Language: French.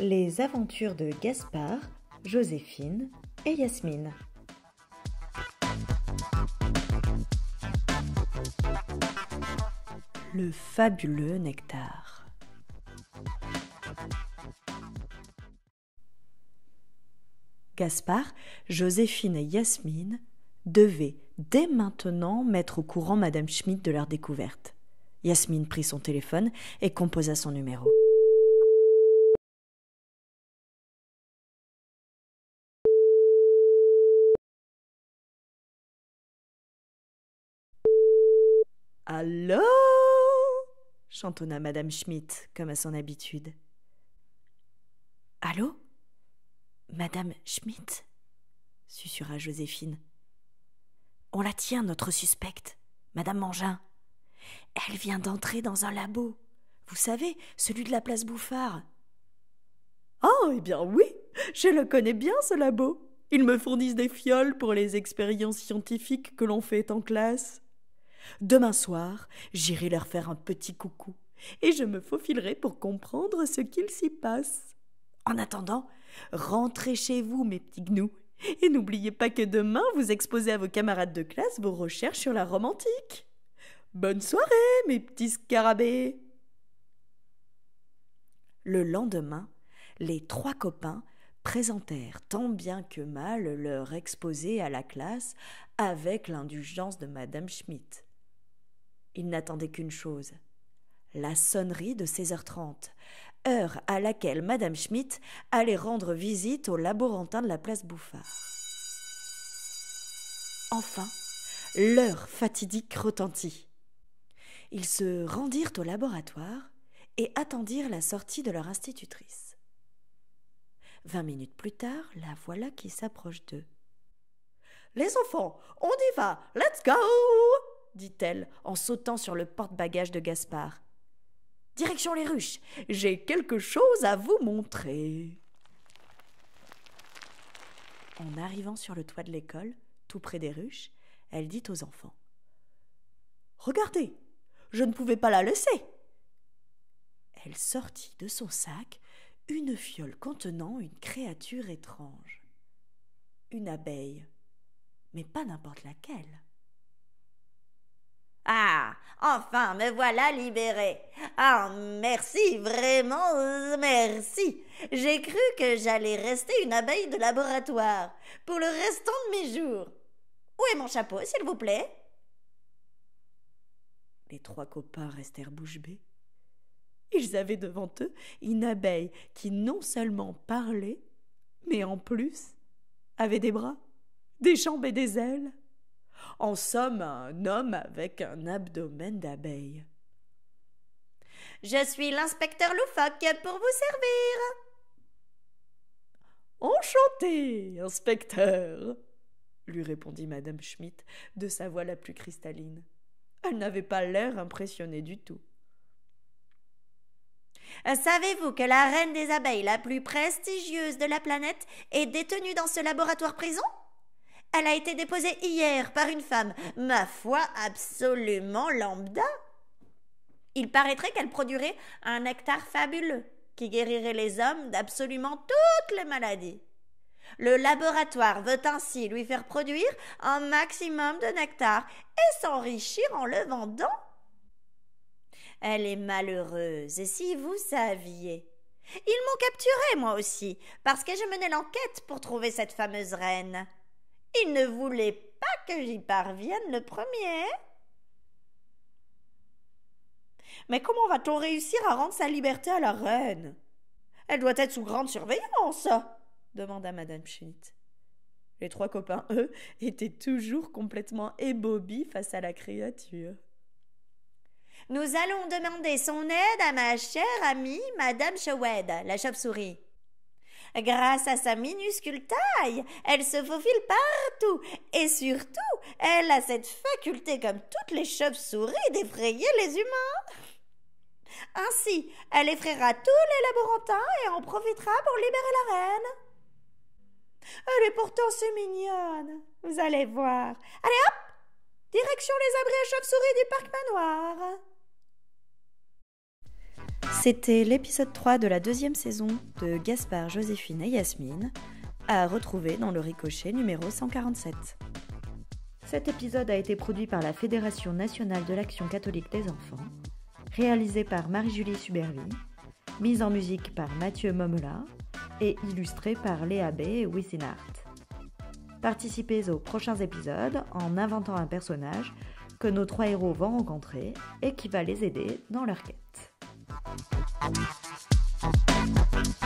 Les aventures de Gaspard, Joséphine et Yasmine. Le fabuleux nectar. Gaspard, Joséphine et Yasmine devaient dès maintenant mettre au courant Madame Schmidt de leur découverte. Yasmine prit son téléphone et composa son numéro. Allô chantonna Madame Schmidt, comme à son habitude. Allô Madame Schmidt susura Joséphine. On la tient, notre suspecte, Madame Mangin. Elle vient d'entrer dans un labo. Vous savez, celui de la place Bouffard. Oh, eh bien oui, je le connais bien, ce labo. Ils me fournissent des fioles pour les expériences scientifiques que l'on fait en classe. Demain soir, j'irai leur faire un petit coucou et je me faufilerai pour comprendre ce qu'il s'y passe. En attendant, rentrez chez vous, mes petits gnous, et n'oubliez pas que demain vous exposez à vos camarades de classe vos recherches sur la Rome antique. Bonne soirée, mes petits scarabées. Le lendemain, les trois copains présentèrent tant bien que mal leur exposé à la classe avec l'indulgence de madame Schmidt. Ils n'attendait qu'une chose la sonnerie de 16h30, heure à laquelle Madame Schmidt allait rendre visite au laborantin de la place Bouffard. Enfin, l'heure fatidique retentit. Ils se rendirent au laboratoire et attendirent la sortie de leur institutrice. Vingt minutes plus tard, la voilà qui s'approche d'eux. Les enfants, on y va, let's go! dit-elle en sautant sur le porte bagage de Gaspard. Direction les ruches, j'ai quelque chose à vous montrer. En arrivant sur le toit de l'école, tout près des ruches, elle dit aux enfants Regardez, je ne pouvais pas la laisser. Elle sortit de son sac une fiole contenant une créature étrange. Une abeille, mais pas n'importe laquelle. Enfin, me voilà libérée. Ah, merci, vraiment, euh, merci. J'ai cru que j'allais rester une abeille de laboratoire pour le restant de mes jours. Où est mon chapeau, s'il vous plaît Les trois copains restèrent bouche bée. Ils avaient devant eux une abeille qui non seulement parlait, mais en plus avait des bras, des jambes et des ailes. En somme, un homme avec un abdomen d'abeille. Je suis l'inspecteur loufoque pour vous servir. Enchanté, inspecteur, lui répondit madame Schmidt de sa voix la plus cristalline. Elle n'avait pas l'air impressionnée du tout. Savez-vous que la reine des abeilles la plus prestigieuse de la planète est détenue dans ce laboratoire prison elle a été déposée hier par une femme, ma foi absolument lambda. Il paraîtrait qu'elle produirait un nectar fabuleux qui guérirait les hommes d'absolument toutes les maladies. Le laboratoire veut ainsi lui faire produire un maximum de nectar et s'enrichir en le vendant. Elle est malheureuse, et si vous saviez. Ils m'ont capturée, moi aussi, parce que je menais l'enquête pour trouver cette fameuse reine. Il ne voulait pas que j'y parvienne le premier. Mais comment va-t-on réussir à rendre sa liberté à la reine Elle doit être sous grande surveillance demanda Madame Schmidt. Les trois copains, eux, étaient toujours complètement ébobis face à la créature. Nous allons demander son aide à ma chère amie Madame Choued, la chauve-souris. Grâce à sa minuscule taille, elle se faufile partout et surtout, elle a cette faculté comme toutes les chauves-souris d'effrayer les humains. Ainsi, elle effraiera tous les laborantins et en profitera pour libérer la reine. Elle est pourtant si mignonne, vous allez voir. Allez hop, direction les abris à chauves-souris du parc manoir. C'était l'épisode 3 de la deuxième saison de Gaspard, Joséphine et Yasmine, à retrouver dans le ricochet numéro 147. Cet épisode a été produit par la Fédération nationale de l'action catholique des enfants, réalisé par Marie-Julie Suberly, mise en musique par Mathieu Momela et illustré par Léa B. et Wissinart. Participez aux prochains épisodes en inventant un personnage que nos trois héros vont rencontrer et qui va les aider dans leur quête. Thank you.